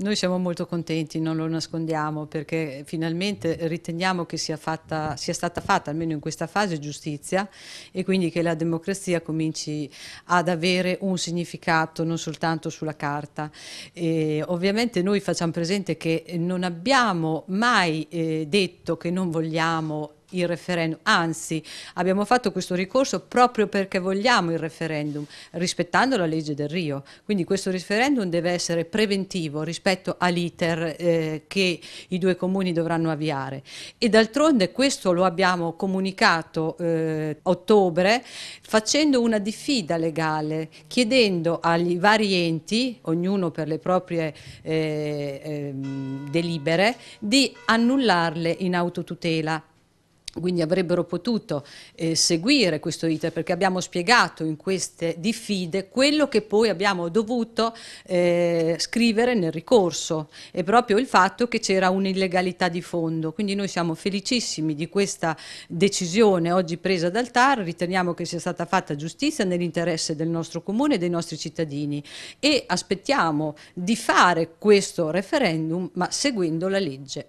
Noi siamo molto contenti, non lo nascondiamo, perché finalmente riteniamo che sia, fatta, sia, stata fatta, almeno in questa fase, giustizia e quindi che la democrazia cominci ad avere un significato non soltanto sulla carta. E ovviamente noi facciamo presente che non abbiamo mai eh, detto che non vogliamo il referendum, anzi abbiamo fatto questo ricorso proprio perché vogliamo il referendum, rispettando la legge del Rio. Quindi questo referendum deve essere preventivo rispetto all'iter eh, che i due comuni dovranno avviare. E d'altronde questo lo abbiamo comunicato eh, ottobre facendo una diffida legale, chiedendo agli vari enti, ognuno per le proprie eh, ehm, delibere, di annullarle in autotutela quindi avrebbero potuto eh, seguire questo iter perché abbiamo spiegato in queste diffide quello che poi abbiamo dovuto eh, scrivere nel ricorso e proprio il fatto che c'era un'illegalità di fondo. Quindi noi siamo felicissimi di questa decisione oggi presa dal TAR, riteniamo che sia stata fatta giustizia nell'interesse del nostro comune e dei nostri cittadini e aspettiamo di fare questo referendum ma seguendo la legge.